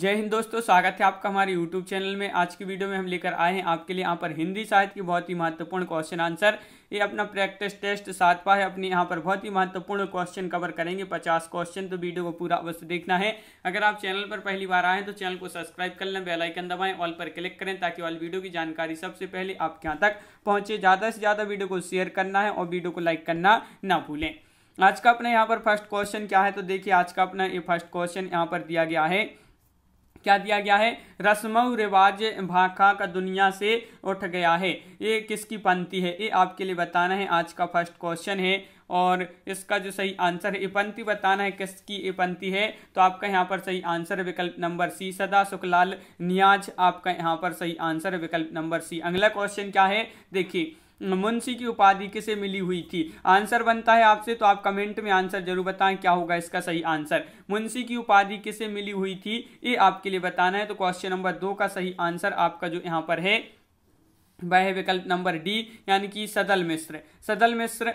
जय हिंद दोस्तों स्वागत है आपका हमारे YouTube चैनल में आज की वीडियो में हम लेकर आए हैं आपके लिए यहाँ पर हिंदी साहित्य की बहुत ही महत्वपूर्ण क्वेश्चन आंसर ये अपना प्रैक्टिस टेस्ट सातवा है अपने यहाँ पर बहुत ही महत्वपूर्ण क्वेश्चन कवर करेंगे पचास क्वेश्चन तो वीडियो को पूरा अवश्य देखना है अगर आप चैनल पर पहली बार आए तो चैनल को सब्सक्राइब कर लें बेलाइकन दबाएं ऑल पर क्लिक करें ताकि ऑल वीडियो की जानकारी सबसे पहले आपके यहाँ तक पहुँचे ज़्यादा से ज़्यादा वीडियो को शेयर करना है और वीडियो को लाइक करना ना भूलें आज का अपना यहाँ पर फर्स्ट क्वेश्चन क्या है तो देखिए आज का अपना ये फर्स्ट क्वेश्चन यहाँ पर दिया गया है क्या दिया गया है रस्म रिवाज भाखा का दुनिया से उठ गया है ये किसकी पंक्ति है ये आपके लिए बताना है आज का फर्स्ट क्वेश्चन है और इसका जो सही आंसर है पंक्ति बताना है किसकी ये पंक्ति है तो आपका यहाँ पर सही आंसर विकल्प नंबर सी सदा सुखलाल नियाज आपका यहाँ पर सही आंसर विकल्प नंबर सी अगला क्वेश्चन क्या है देखिए मुंशी की उपाधि किसे मिली हुई थी आंसर बनता है आपसे तो आप कमेंट में आंसर जरूर बताएं क्या होगा इसका सही आंसर मुंशी की उपाधि किसे मिली हुई थी ये आपके लिए बताना है तो क्वेश्चन नंबर दो का सही आंसर आपका जो यहाँ पर है वह है विकल्प नंबर डी यानी कि सदल मिश्र सदल मिश्र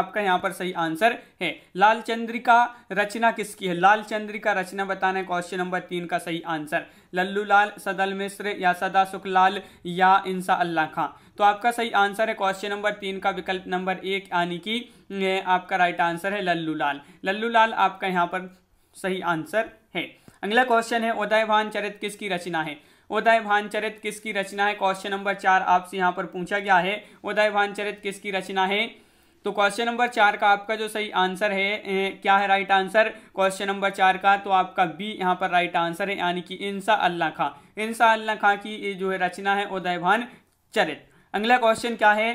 आपका यहाँ पर सही आंसर है लाल चंद्रिका रचना किसकी है लाल चंद्रिका रचना बताना है क्वेश्चन नंबर तीन का सही आंसर लल्लू लाल सदल मिश्र या सदा सुख लाल या इंसा अल्लाह खां तो आपका सही आंसर है क्वेश्चन नंबर तीन का विकल्प नंबर एक यानी कि आपका राइट आंसर है लल्लू लाल लल्लू लाल आपका यहाँ पर सही आंसर है अगला क्वेश्चन है भान चरित किसकी रचना है उदय भानचरित किसकी रचना है क्वेश्चन नंबर चार आपसे यहाँ पर पूछा गया है उदय भानचरित किसकी रचना है तो क्वेश्चन नंबर चार का आपका जो सही आंसर है ए, क्या है राइट आंसर क्वेश्चन नंबर चार का तो आपका बी यहाँ पर राइट आंसर है यानी कि इंसा अल्लाह खां इंसा अल्लाह खां की ये जो है रचना है उदय भान चरित अगला क्वेश्चन क्या है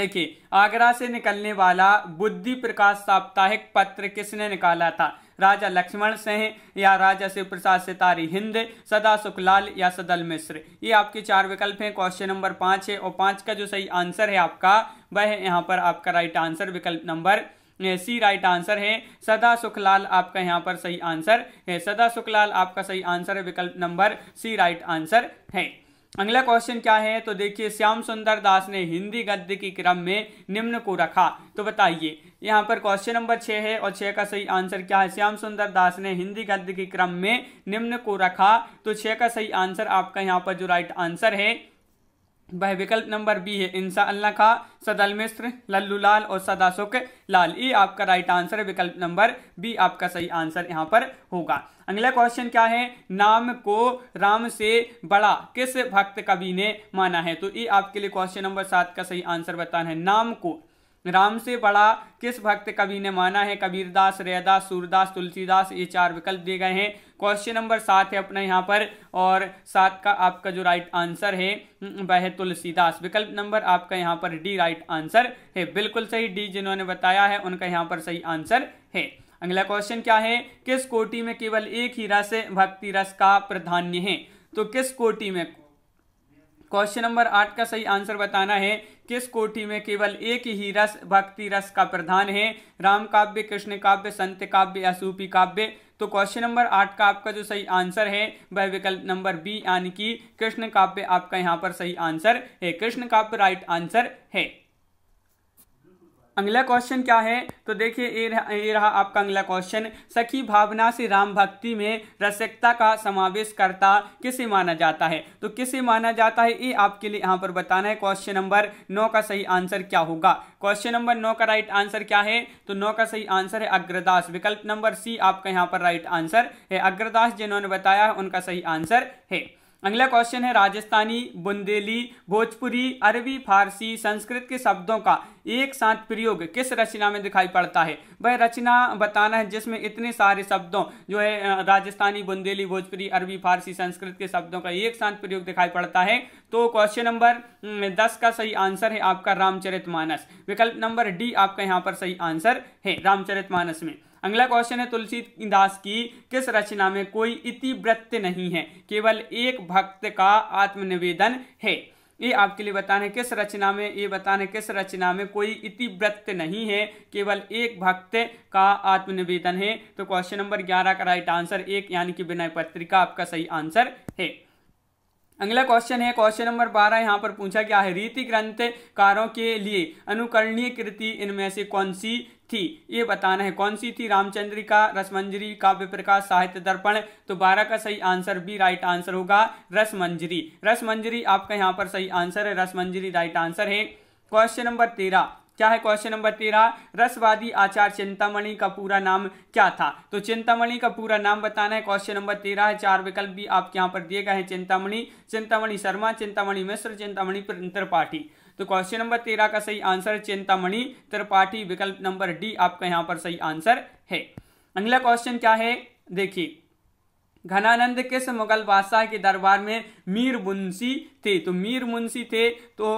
देखिए आगरा से निकलने वाला बुद्धि प्रकाश साप्ताहिक पत्र किसने निकाला था राजा लक्ष्मण सिंह या राजा शिव प्रसाद सितारी हिंद सदा सुखलाल या सदल मिश्र ये आपके चार विकल्प हैं क्वेश्चन नंबर पाँच है और पाँच का जो सही आंसर है आपका वह है यहाँ पर आपका राइट आंसर विकल्प नंबर सी राइट आंसर है सदा सुखलाल आपका यहाँ पर सही आंसर है सदा सुखलाल आपका सही आंसर है विकल्प नंबर सी राइट आंसर है अगला क्वेश्चन क्या है तो देखिए श्याम सुंदर दास ने हिंदी गद्य की क्रम में निम्न को रखा तो बताइए यहाँ पर क्वेश्चन नंबर छः है और छः का सही आंसर क्या है श्याम सुंदर दास ने हिंदी गद्य के क्रम में निम्न को रखा तो छः का सही आंसर आपका यहाँ पर जो राइट आंसर है वह विकल्प नंबर बी है इंसा खा सदल मिश्र लल्लू लाल और सदा सुख लाल ये आपका राइट आंसर है विकल्प नंबर बी आपका सही आंसर यहाँ पर होगा अगला क्वेश्चन क्या है नाम को राम से बड़ा किस भक्त कवि ने माना है तो ये आपके लिए क्वेश्चन नंबर सात का सही आंसर बताना है नाम को राम से बड़ा किस भक्त कवि ने माना है कबीरदास रैदास सूरदास तुलसीदास ये चार विकल्प दिए गए हैं क्वेश्चन नंबर सात है अपना यहाँ पर और सात का आपका जो राइट आंसर है हम्म, वह तुलसीदास विकल्प नंबर आपका यहाँ पर डी राइट आंसर है बिल्कुल सही डी जिन्होंने बताया है उनका यहाँ पर सही आंसर है अगला क्वेश्चन क्या है किस कोटि में केवल एक ही रस भक्ति रस का प्राधान्य है तो किस कोटि में क्वेश्चन नंबर आठ का सही आंसर बताना है किस कोटि में केवल एक ही रस भक्ति रस का प्रधान है राम काव्य कृष्ण काव्य संत काव्य असूपी काव्य तो क्वेश्चन नंबर आठ का आपका जो सही आंसर है वह विकल्प नंबर बी यानी कि कृष्ण काव्य आपका यहाँ पर सही आंसर है कृष्ण काव्य राइट आंसर है अगला क्वेश्चन क्या है तो देखिए ये ये रहा आपका अगला क्वेश्चन सखी भावना से राम भक्ति में रसिकता का समावेश करता किसे माना जाता है तो किसे माना जाता है ये आपके लिए यहाँ पर बताना है क्वेश्चन नंबर नौ का सही आंसर क्या होगा क्वेश्चन नंबर नौ का राइट आंसर क्या है तो नौ का सही आंसर है अग्रदास विकल्प नंबर सी आपका यहाँ पर राइट आंसर है अग्रदास जिन्होंने बताया है उनका सही आंसर है अगला क्वेश्चन है राजस्थानी बुंदेली भोजपुरी अरबी फारसी संस्कृत के शब्दों का एक साथ प्रयोग किस रचना में दिखाई पड़ता है वह रचना बताना है जिसमें इतने सारे शब्दों जो है राजस्थानी बुंदेली भोजपुरी अरबी फारसी संस्कृत के शब्दों का एक साथ प्रयोग दिखाई पड़ता है तो क्वेश्चन नंबर दस का सही आंसर है आपका रामचरित मानस विकल्प नंबर डी आपका यहाँ पर सही आंसर है रामचरित मानस में अगला क्वेश्चन है तुलसीदास की किस रचना में कोई इतिवृत्त नहीं है केवल एक भक्त का आत्मनिवेदन है ये आपके लिए बताने है किस रचना में ये बताने किस रचना में कोई इतिवृत्त नहीं है केवल एक भक्त का आत्मनिवेदन है तो क्वेश्चन नंबर ग्यारह का राइट आंसर एक यानी कि विनय पत्रिका आपका सही आंसर है अगला क्वेश्चन है क्वेश्चन नंबर बारह यहाँ पर पूछा गया है रीति ग्रंथकारों के लिए अनुकरणीय कृति इनमें से कौन सी थी ये बताना है कौन सी थी रामचंद्रिका रसमंजरी काव्य प्रकाश साहित्य दर्पण तो बारह का सही आंसर बी राइट आंसर होगा रसमंजरी रसमंजरी आपका यहाँ पर सही आंसर है रसमंजरी राइट आंसर है क्वेश्चन नंबर तेरह क्या है क्वेश्चन नंबर तेरह रसवादी आचार्य चिंतामणि का पूरा नाम क्या था तो चिंतामणि का पूरा नाम बताना है क्वेश्चन नंबर तेरह है चार विकल्प भी आपके यहाँ पर दिए गए हैं चिंतामणि चिंतामणि शर्मा चिंतामणि मिश्र चिंतामणि त्रिपाठी तो क्वेश्चन नंबर तेरह का सही आंसर चिंतामणि त्रिपाठी विकल्प नंबर डी आपका यहां पर सही आंसर है अगला क्वेश्चन क्या है देखिए घनानंद किस मुगल बादशाह के दरबार में मीर मुंशी थे तो मीर मुंशी थे तो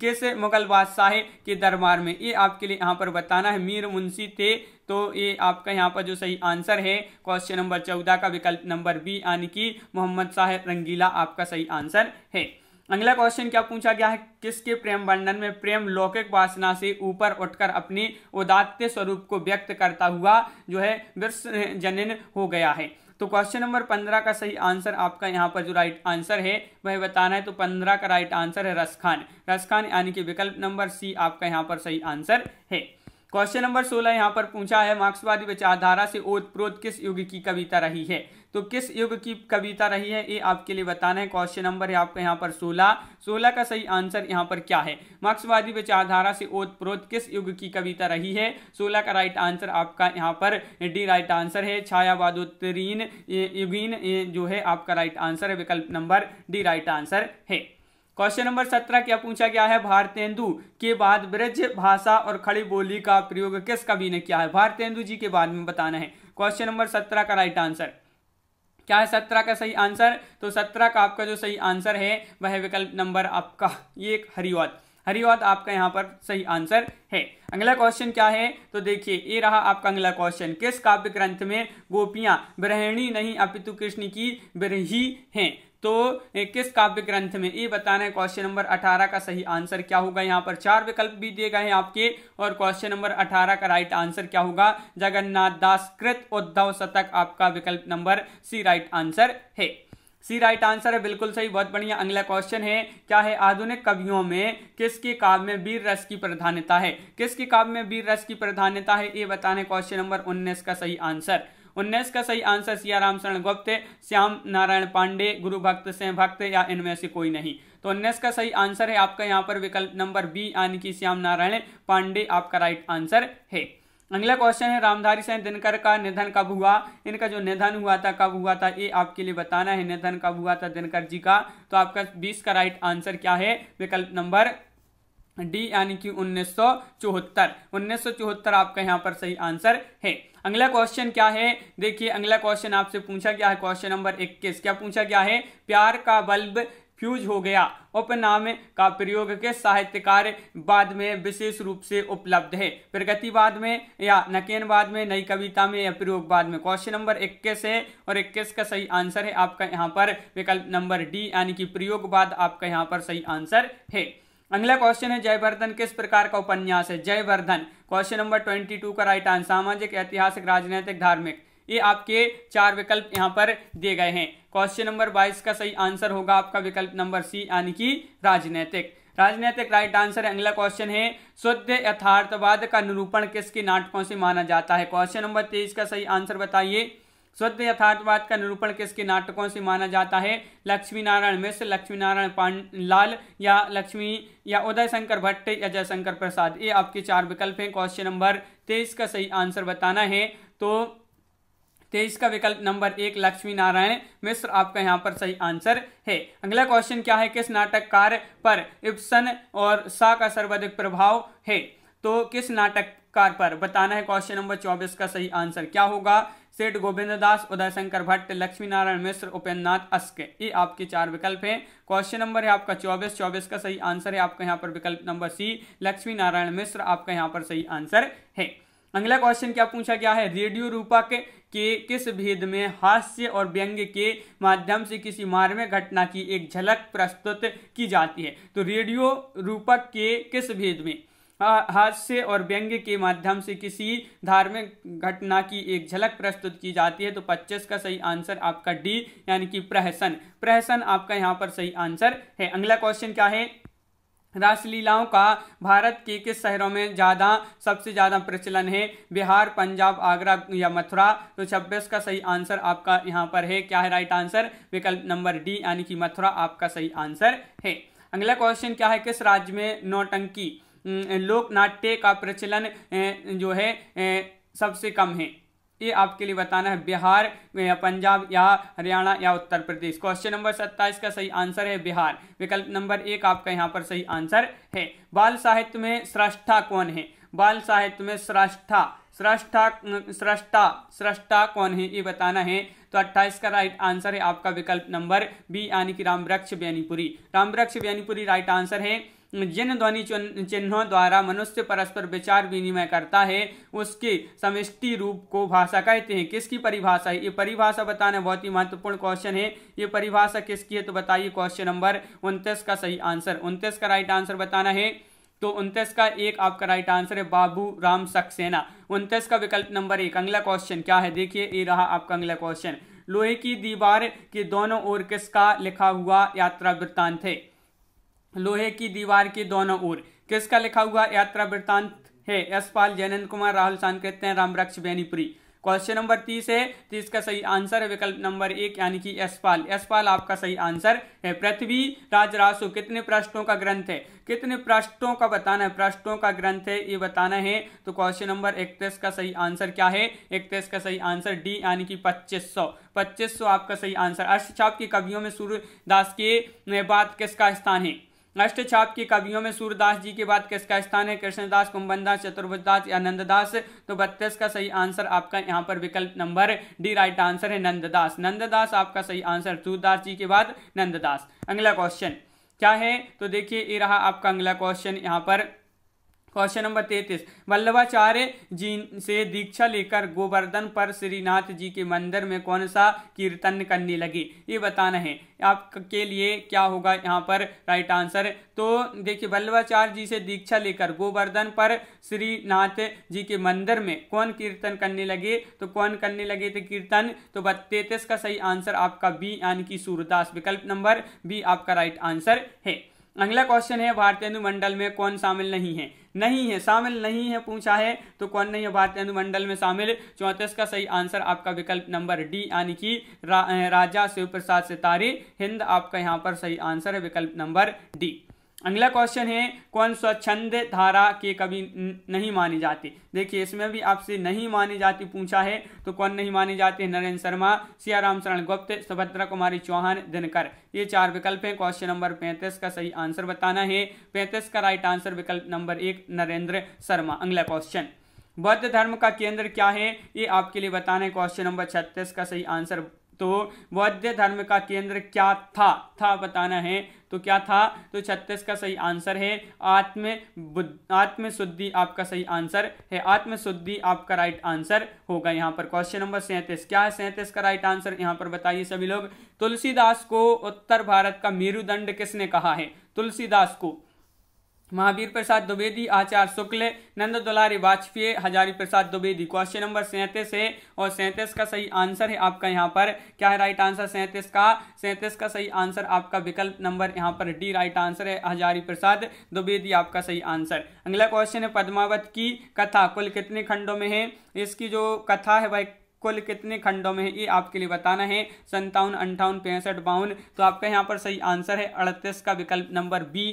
किस मुगल बादशाह के दरबार में ये आपके लिए यहाँ पर बताना है मीर मुंशी थे तो ये आपका यहाँ पर जो सही आंसर है क्वेश्चन नंबर चौदह का विकल्प नंबर बी यानी कि मोहम्मद शाह रंगीला आपका सही आंसर है अगला क्वेश्चन क्या पूछा गया है किसके प्रेम वर्णन में प्रेम लौकिक वासना से ऊपर उठकर अपने उदात्य स्वरूप को व्यक्त करता हुआ जो है विश्वजनन हो गया है तो क्वेश्चन नंबर पंद्रह का सही आंसर आपका यहाँ पर जो राइट आंसर है वह बताना है तो पंद्रह का राइट आंसर है रसखान रसखान यानी कि विकल्प नंबर सी आपका यहाँ पर सही आंसर है क्वेश्चन नंबर सोलह यहाँ पर पूछा है मार्क्सवादी विचारधारा से ओतप्रोत किस युग की कविता रही है तो किस युग की कविता रही है ये आपके लिए बताना है क्वेश्चन नंबर है आपका यहाँ पर सोलह सोलह का सही आंसर यहाँ पर क्या है मार्क्सवादी विचारधारा से ओत प्रोत किस युग की कविता रही है सोलह का राइट आंसर आपका यहाँ पर डी राइट आंसर है छायावादोत्तरीन युगीन जो है आपका राइट आंसर है विकल्प नंबर डी राइट आंसर है क्वेश्चन नंबर सत्रह क्या पूछा गया है भारतेंदु के बाद ब्रज भाषा और खड़ी बोली का प्रयोग किस कवि ने किया है भारतेंदु जी के बारे में बताना है क्वेश्चन नंबर सत्रह का राइट आंसर क्या है सत्रह का सही आंसर तो सत्रह का आपका जो सही आंसर है वह विकल्प नंबर आपका ये एक हरिवाद आपका यहाँ पर सही आंसर है अगला क्वेश्चन क्या है तो देखिए ये रहा आपका अगला क्वेश्चन किस काव्य ग्रंथ में गोपियां ब्रहणी नहीं अपितु कृष्ण की ब्रही हैं तो किस काव्य ग्रंथ में ये बताना है क्वेश्चन नंबर अठारह का सही आंसर क्या होगा यहाँ पर चार विकल्प भी दिए गए हैं आपके और क्वेश्चन नंबर अठारह का राइट आंसर क्या होगा जगन्नाथ दास कृत उद्धव शतक आपका विकल्प नंबर सी राइट आंसर है सी राइट आंसर है बिल्कुल सही बहुत बढ़िया अगला क्वेश्चन है क्या है आधुनिक कवियों में किसके काव्य में वीर रस की प्रधानता है किसके काव्य में वीर रस की प्रधानता है ये बताने क्वेश्चन नंबर उन्नीस का सही आंसर उन्नीस का सही आंसर सियाराम शरण गुप्त श्याम नारायण पांडे गुरु भक्त से भक्त या इनमें से कोई नहीं तो उन्नीस का सही आंसर है आपका यहाँ पर विकल्प नंबर बी यानी कि श्याम नारायण पांडे आपका राइट आंसर है अगला क्वेश्चन है रामधारी सिंह दिनकर का निधन कब हुआ इनका जो निधन हुआ था कब हुआ था ये आपके लिए बताना है निधन कब हुआ था दिनकर जी का तो आपका बीस का राइट आंसर क्या है विकल्प नंबर डी यानी कि उन्नीस सौ चौहत्तर उन्नीस सौ चौहत्तर आपका यहाँ पर सही आंसर है अगला क्वेश्चन क्या है देखिए अगला क्वेश्चन आपसे पूछा गया है क्वेश्चन नंबर इक्कीस क्या पूछा गया है प्यार का बल्ब फ्यूज हो गया उपनाम का प्रयोग के साहित्यकार बाद में विशेष रूप से उपलब्ध है प्रगतिवाद में या नकेनवाद में नई कविता में या प्रयोगवाद में क्वेश्चन नंबर 21 है और 21 का सही आंसर है आपका यहाँ पर विकल्प नंबर डी यानी कि प्रयोगवाद आपका यहाँ पर सही आंसर है अगला क्वेश्चन है जयवर्धन किस प्रकार का उपन्यास है Jayvardhan question number twenty two का राइट आंसर सामाजिक ऐतिहासिक राजनीतिक धार्मिक ये आपके चार विकल्प यहाँ पर दिए गए हैं क्वेश्चन नंबर बाईस का सही आंसर होगा आपका विकल्प नंबर सी यानी कि राजनीतिक राजनीतिक राइट आंसर है अगला क्वेश्चन है शुद्ध यथार्थवाद का निरूपण किसके नाटकों से माना जाता है क्वेश्चन नंबर तेईस का सही आंसर बताइए शुद्ध यथार्थवाद का निरूपण किसके नाटकों से माना जाता है लक्ष्मीनारायण मिश्र लक्ष्मीनारायण लाल या लक्ष्मी या उदय शंकर भट्ट या जयशंकर प्रसाद ये आपके चार विकल्प हैं क्वेश्चन नंबर तेईस का सही आंसर बताना है तो तेईस का विकल्प नंबर एक लक्ष्मी नारायण मिश्र आपका यहाँ पर सही आंसर है अगला क्वेश्चन क्या है किस नाटककार पर इप्सन और सा का सर्वाधिक प्रभाव है तो किस नाटककार पर बताना है क्वेश्चन नंबर चौबीस का सही आंसर क्या होगा सेठ गोविंद दास उदय शंकर भट्ट लक्ष्मी नारायण मिश्र उपेन्द्र नाथ अस्के ये आपके चार विकल्प हैं क्वेश्चन नंबर है आपका चौबीस चौबीस का सही आंसर है आपका यहाँ पर विकल्प नंबर सी लक्ष्मी नारायण मिश्र आपका यहाँ पर सही आंसर है अगला क्वेश्चन क्या पूछा गया है रेडियो रूपक के किस भेद में हास्य और व्यंग्य के माध्यम से किसी मार्मिक घटना की एक झलक प्रस्तुत की जाती है तो रेडियो रूपक के किस भेद में हास्य और व्यंग्य के माध्यम से किसी धार्मिक घटना की एक झलक प्रस्तुत की जाती है तो 25 का सही आंसर आपका डी यानी कि प्रहसन प्रहसन आपका यहाँ पर सही आंसर है अगला क्वेश्चन क्या है रासलीलाओं का भारत के किस शहरों में ज़्यादा सबसे ज़्यादा प्रचलन है बिहार पंजाब आगरा या मथुरा तो 26 का सही आंसर आपका यहाँ पर है क्या है राइट आंसर विकल्प नंबर डी यानी कि मथुरा आपका सही आंसर है अगला क्वेश्चन क्या है किस राज्य में नौटंकी लोकनाट्य का प्रचलन जो है सबसे कम है ये आपके लिए बताना है बिहार या पंजाब या हरियाणा या उत्तर प्रदेश क्वेश्चन नंबर सत्ताईस का सही आंसर है बिहार विकल्प नंबर एक आपका यहाँ पर सही आंसर है बाल साहित्य में श्रष्टा कौन है बाल साहित्य में श्रष्टा श्रष्टा श्रष्टा श्रष्टा कौन है ये बताना है तो 28 का राइट आंसर है आपका विकल्प नंबर बी यानी कि रामवृक्ष बेनीपुरी रामवृक्ष बेनीपुरी राइट आंसर है जिन ध्वनि चिन्हों द्वारा मनुष्य परस्पर विचार विनिमय करता है उसके समिष्टि रूप को भाषा कहते हैं किसकी परिभाषा है ये परिभाषा बताना बहुत ही महत्वपूर्ण क्वेश्चन है ये परिभाषा किसकी है तो बताइए क्वेश्चन नंबर उनतीस का सही आंसर उनतीस का राइट आंसर बताना है तो उनतीस का एक आपका राइट आंसर है बाबू राम सक्सेना उनतीस का विकल्प नंबर एक अगला क्वेश्चन क्या है देखिए ये रहा आपका अगला क्वेश्चन लोहे की दीवार के दोनों ओर किसका लिखा हुआ यात्रा वृत्तांत है लोहे की दीवार के दोनों ओर किसका लिखा हुआ यात्रा वृत्तांत है यशपाल जयनंद कुमार राहुल शांत कहते हैं रामरक्ष बेनीपुरी क्वेश्चन नंबर तीस है तीस का सही आंसर है विकल्प नंबर एक यानी कि यशपाल यशपाल आपका सही आंसर है पृथ्वी राज राशु कितने प्रश्नों का ग्रंथ है कितने प्रश्नों का बताना है प्रश्नों का ग्रंथ है ये बताना है तो क्वेश्चन नंबर इकतीस का सही आंसर क्या है इकतीस का सही आंसर डी यानी कि पच्चीस सौ पच्चीस सौ आपका सही आंसर छाप के कवियों में सूर्यदास के बाद किसका स्थान है छाप के कवियों में सूरदास जी के बाद किसका स्थान है कृष्णदास कुंभनदास चतुर्भुजदास या नंददास तो बत्तीस का सही आंसर आपका यहाँ पर विकल्प नंबर डी राइट आंसर है नंददास नंददास आपका सही आंसर सूरदास जी के बाद नंददास अगला क्वेश्चन क्या है तो देखिए ये रहा आपका अगला क्वेश्चन यहाँ पर क्वेश्चन नंबर तैतीस वल्लभाचार्य जी से दीक्षा लेकर गोवर्धन पर श्रीनाथ जी के मंदिर में कौन सा कीर्तन करने लगे ये बताना है आपके लिए क्या होगा यहाँ पर राइट आंसर तो देखिए वल्लभाचार्य जी से दीक्षा लेकर गोवर्धन पर श्रीनाथ जी के मंदिर में कौन कीर्तन करने लगे तो कौन करने लगे थे कीर्तन तो तैतीस का सही आंसर आपका बी यानी कि सूरदास विकल्प नंबर बी आपका राइट आंसर है अगला क्वेश्चन है भारतीय मंडल में कौन शामिल नहीं है नहीं है शामिल नहीं है पूछा है तो कौन नहीं है भारतीय अनुमंडल में शामिल चौंतीस का सही आंसर आपका विकल्प नंबर डी यानी कि रा, राजा शिव प्रसाद सितारी हिंद आपका यहाँ पर सही आंसर है विकल्प नंबर डी अगला क्वेश्चन है कौन स्वच्छंद धारा के कभी नहीं मानी जाती देखिए इसमें भी आपसे नहीं मानी जाती पूछा है तो कौन नहीं माने जाते है नरेंद्र शर्मा सियाराम शरण गुप्त सुभद्रा कुमारी चौहान दिनकर ये चार विकल्प हैं क्वेश्चन नंबर पैंतीस का सही आंसर बताना है पैंतीस का राइट आंसर विकल्प नंबर एक नरेंद्र शर्मा अगला क्वेश्चन बौद्ध धर्म का केंद्र क्या है ये आपके लिए बताना है क्वेश्चन नंबर छत्तीस का सही आंसर तो बौद्ध धर्म का केंद्र क्या था था बताना है तो क्या था तो छत्तीस का सही आंसर है आत्म बुद्ध आत्मशुद्धि आपका सही आंसर है आत्मशुद्धि आपका राइट आंसर होगा यहाँ पर क्वेश्चन नंबर सैंतीस क्या है सैंतीस का राइट आंसर यहाँ पर बताइए सभी लोग तुलसीदास को उत्तर भारत का मेरुदंड किसने कहा है तुलसीदास को महावीर प्रसाद द्विवेदी आचार्य शुक्ल नंद दुलारी वाजपेयी हजारी प्रसाद द्विवेदी क्वेश्चन नंबर सैंतीस है और सैंतीस का सही आंसर है आपका यहाँ पर क्या है राइट आंसर सैंतीस का सैंतीस का सही आंसर आपका विकल्प नंबर यहाँ पर डी राइट आंसर है हजारी प्रसाद द्विवेदी आपका सही आंसर अगला क्वेश्चन है पद्मावत की कथा कुल कितने खंडों में है इसकी जो कथा है वह कुल कितने खंडों में है ये आपके लिए बताना है संतावन अंठावन पैंसठ बावन तो आपका यहाँ पर सही आंसर है अड़तीस का विकल्प नंबर बी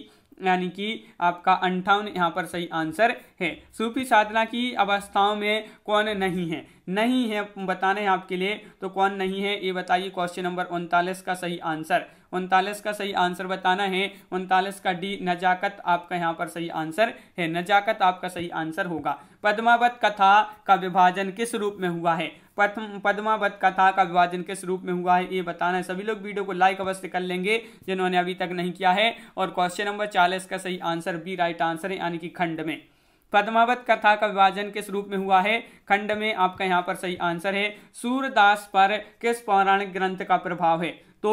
यानी कि आपका अंठावन यहाँ पर सही आंसर है सूफी साधना की अवस्थाओं में कौन नहीं है नहीं है बताना है आपके लिए तो कौन नहीं है ये बताइए क्वेश्चन नंबर उनतालीस का सही आंसर उनतालीस का सही आंसर बताना है उनतालीस का डी नजाकत आपका यहाँ पर सही आंसर है नजाकत आपका सही आंसर होगा पद्मावत कथा का विभाजन किस रूप में हुआ है प्रथम पद्मावत कथा का विभाजन किस रूप में हुआ है ये बताना है सभी लोग वीडियो को लाइक अवश्य कर लेंगे जिन्होंने अभी तक नहीं किया है और क्वेश्चन नंबर चालीस का सही आंसर बी राइट आंसर है यानी कि खंड में पद्मावत कथा का विभाजन किस रूप में हुआ है खंड में आपका यहाँ पर सही आंसर है सूरदास पर किस पौराणिक ग्रंथ का प्रभाव है तो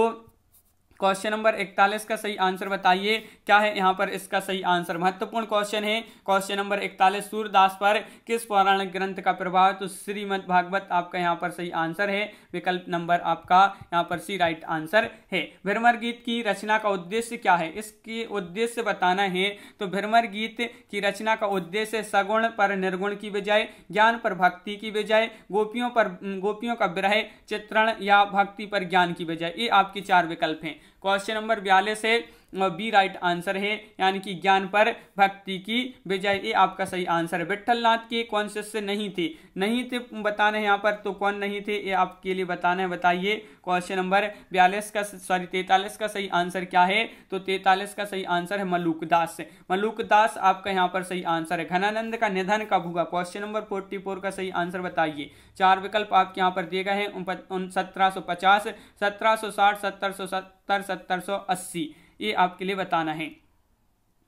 क्वेश्चन नंबर इकतालीस का सही आंसर बताइए क्या है यहाँ पर इसका सही आंसर महत्वपूर्ण क्वेश्चन है क्वेश्चन नंबर इकतालीस सूरदास पर किस पौराणिक ग्रंथ का प्रभाव है तो श्रीमद भागवत आपका यहाँ पर सही आंसर है विकल्प नंबर आपका यहाँ पर सी राइट आंसर है भ्रमर गीत की रचना का उद्देश्य क्या है इसके उद्देश्य बताना है तो भ्रमर गीत की रचना का उद्देश्य सगुण पर निर्गुण की बजाय ज्ञान पर भक्ति की बजाय गोपियों पर गोपियों का विरह चित्रण या भक्ति पर ज्ञान की बजाय ये आपके चार विकल्प हैं क्वेश्चन नंबर बयालीस है बी राइट आंसर है यानी कि ज्ञान पर भक्ति की विजय ये आपका सही आंसर है नाथ के कौन शिष्य नहीं थे नहीं थे बताना है यहाँ पर तो कौन नहीं थे ये आपके लिए बताना है बताइए क्वेश्चन नंबर बयालीस का सॉरी तैतालीस का सही आंसर क्या है तो तैतालीस का सही आंसर है मलुकदास मलुकदास आपका यहाँ पर सही आंसर है घनानंद का निधन कब हुआ क्वेश्चन नंबर फोर्टी फोर का सही आंसर बताइए चार विकल्प आपके यहाँ पर दिए गए हैं सत्रह सौ पचास सत्रह सौ साठ सत्तर सौ सत्तर सत्तर सौ अस्सी ये आपके लिए बताना है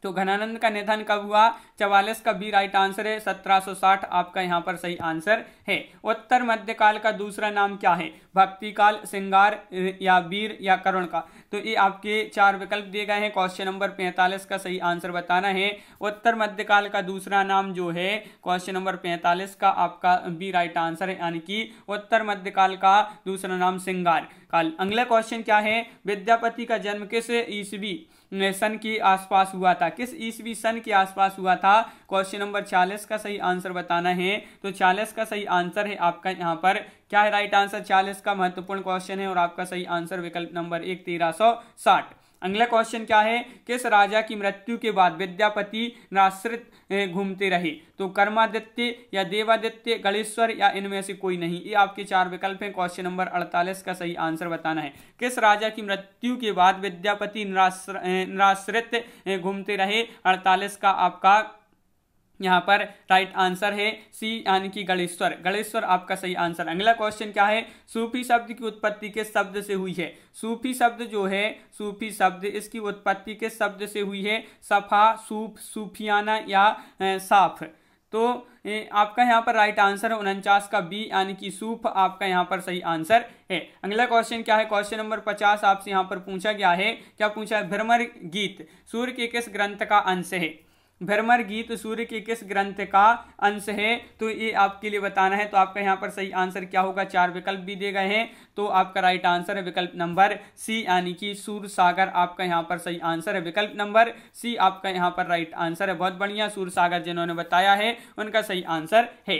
तो घनानंद का निधन कब हुआ चवालीस का बी राइट आंसर है 1760 आपका यहाँ पर सही आंसर है उत्तर मध्यकाल का दूसरा नाम क्या है भक्ति काल श्रृंगार या वीर या करुण का तो ये आपके चार विकल्प दिए गए हैं क्वेश्चन नंबर पैंतालीस का सही आंसर बताना है उत्तर मध्यकाल का दूसरा नाम जो है क्वेश्चन नंबर पैंतालीस का आपका बी राइट आंसर है यानी कि उत्तर मध्यकाल का दूसरा नाम श्रृंगार काल अगला क्वेश्चन क्या है विद्यापति का जन्म किस ईस्वी सन के आसपास हुआ था किस ईस्वी सन के आसपास हुआ था क्वेश्चन नंबर चालीस का सही आंसर बताना है तो चालीस का सही आंसर है आपका यहाँ पर क्या है राइट आंसर चालीस का महत्वपूर्ण क्वेश्चन है और आपका सही आंसर विकल्प नंबर एक तेरह सौ साठ अगला क्वेश्चन क्या है किस राजा की मृत्यु के बाद विद्यापति नाश्रित घूमते रहे तो कर्मादित्य या देवादित्य गणेश्वर या इनमें से कोई नहीं ये आपके चार विकल्प हैं क्वेश्चन नंबर 48 का सही आंसर बताना है किस राजा की मृत्यु के बाद विद्यापति निराश्रित घूमते रहे 48 का आपका यहाँ पर राइट आंसर है सी यानी कि गणेश्वर गणेश्वर आपका सही आंसर अगला क्वेश्चन क्या है सूफी शब्द की उत्पत्ति किस शब्द से हुई है सूफी शब्द जो है सूफी शब्द इसकी उत्पत्ति किस शब्द से हुई है सफा सूफ सूफियाना या साफ तो आपका यहाँ पर राइट आंसर है उनचास का बी यानी कि सूफ आपका यहाँ पर सही आंसर है अगला क्वेश्चन क्या है क्वेश्चन नंबर पचास आपसे यहाँ पर पूछा गया है क्या पूछा है भ्रमर गीत सूर्य के किस ग्रंथ का अंश है भ्रमर गीत सूर्य के किस ग्रंथ का अंश है तो ये आपके लिए बताना है तो आपका यहाँ पर सही आंसर क्या होगा चार विकल्प भी दिए गए हैं तो आपका राइट आंसर है विकल्प नंबर सी यानी कि सूर्य सागर आपका यहाँ पर सही आंसर है विकल्प नंबर सी आपका यहाँ पर राइट आंसर है बहुत बढ़िया सूर्य सागर जिन्होंने बताया है उनका सही आंसर है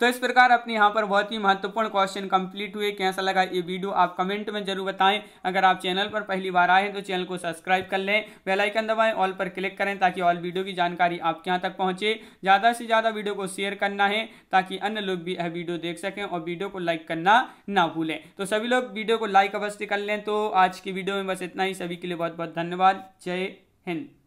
तो इस प्रकार अपने यहाँ पर बहुत ही महत्वपूर्ण क्वेश्चन कंप्लीट हुए कैसा लगा ये वीडियो आप कमेंट में जरूर बताएं अगर आप चैनल पर पहली बार आए हैं तो चैनल को सब्सक्राइब कर लें बेल आइकन दबाएं ऑल पर क्लिक करें ताकि ऑल वीडियो की जानकारी आपके यहाँ तक पहुँचे ज़्यादा से ज़्यादा वीडियो को शेयर करना है ताकि अन्य लोग भी यह वीडियो देख सकें और वीडियो को लाइक करना ना भूलें तो सभी लोग वीडियो को लाइक अवश्य कर लें तो आज की वीडियो में बस इतना ही सभी के लिए बहुत बहुत धन्यवाद जय हिंद